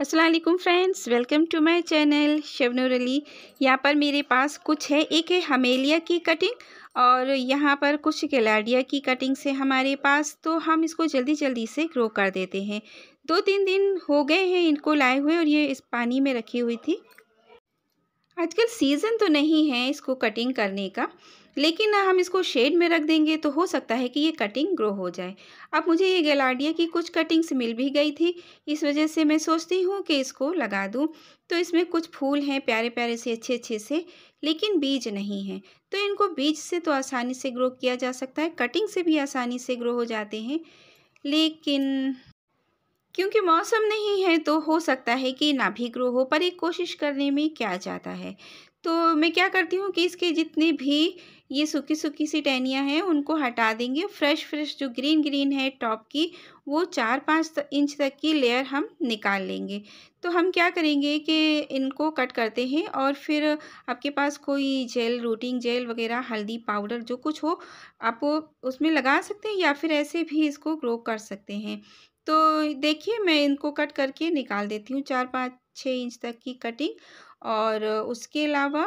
Aslam friends welcome to my channel Shabnoor Ali यहाँ पर मेरे पास कुछ है एक है हमेलिया की कटिंग और यहाँ पर कुछ गलाडिया की कटिंग से हमारे पास तो हम इसको जल्दी जल्दी से ग्रो कर देते हैं दो तीन दिन हो गए हैं इनको लाए हुए और ये इस पानी में रखी हुई थी आजकल सीज़न तो नहीं है इसको कटिंग करने का लेकिन हम इसको शेड में रख देंगे तो हो सकता है कि ये कटिंग ग्रो हो जाए अब मुझे ये गलाडिया की कुछ कटिंग्स मिल भी गई थी इस वजह से मैं सोचती हूँ कि इसको लगा दूँ तो इसमें कुछ फूल हैं प्यारे प्यारे से अच्छे अच्छे से लेकिन बीज नहीं है तो इनको बीज से तो आसानी से ग्रो किया जा सकता है कटिंग से भी आसानी से ग्रो हो जाते हैं लेकिन क्योंकि मौसम नहीं है तो हो सकता है कि ना भी ग्रो हो पर एक कोशिश करने में क्या जाता है तो मैं क्या करती हूँ कि इसके जितने भी ये सूखी सूखी सी टहनियाँ हैं उनको हटा देंगे फ्रेश फ्रेश जो ग्रीन ग्रीन है टॉप की वो चार पाँच इंच तक की लेयर हम निकाल लेंगे तो हम क्या करेंगे कि इनको कट करते हैं और फिर आपके पास कोई जेल रूटिंग जेल वगैरह हल्दी पाउडर जो कुछ हो आप उसमें लगा सकते हैं या फिर ऐसे भी इसको ग्रो कर सकते हैं तो देखिए मैं इनको कट करके निकाल देती हूँ चार पाँच छः इंच तक की कटिंग और उसके अलावा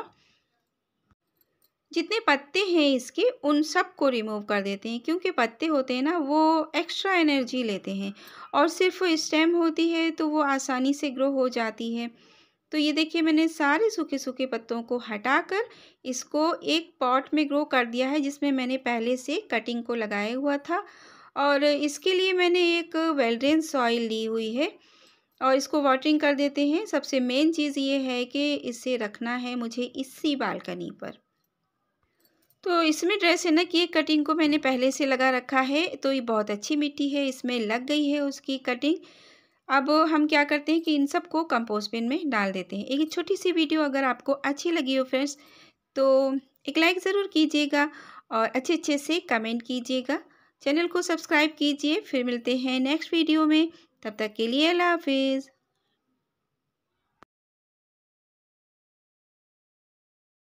जितने पत्ते हैं इसके उन सब को रिमूव कर देते हैं क्योंकि पत्ते होते हैं ना वो एक्स्ट्रा एनर्जी लेते हैं और सिर्फ स्टेम होती है तो वो आसानी से ग्रो हो जाती है तो ये देखिए मैंने सारे सूखे सूखे पत्तों को हटाकर इसको एक पॉट में ग्रो कर दिया है जिसमें मैंने पहले से कटिंग को लगाया हुआ था और इसके लिए मैंने एक वेलड्रेन सॉइल ली हुई है और इसको वाटरिंग कर देते हैं सबसे मेन चीज़ ये है कि इसे रखना है मुझे इसी बालकनी पर तो इसमें ड्रेस है ना कि कटिंग को मैंने पहले से लगा रखा है तो ये बहुत अच्छी मिट्टी है इसमें लग गई है उसकी कटिंग अब हम क्या करते हैं कि इन सब को कंपोस्ट बिन में डाल देते हैं एक छोटी सी वीडियो अगर आपको अच्छी लगी हो फ्रेंड्स तो एक लाइक ज़रूर कीजिएगा और अच्छे अच्छे से कमेंट कीजिएगा चैनल को सब्सक्राइब कीजिए फिर मिलते हैं नेक्स्ट वीडियो में तब तक के लिए अल्लाह हाफिज़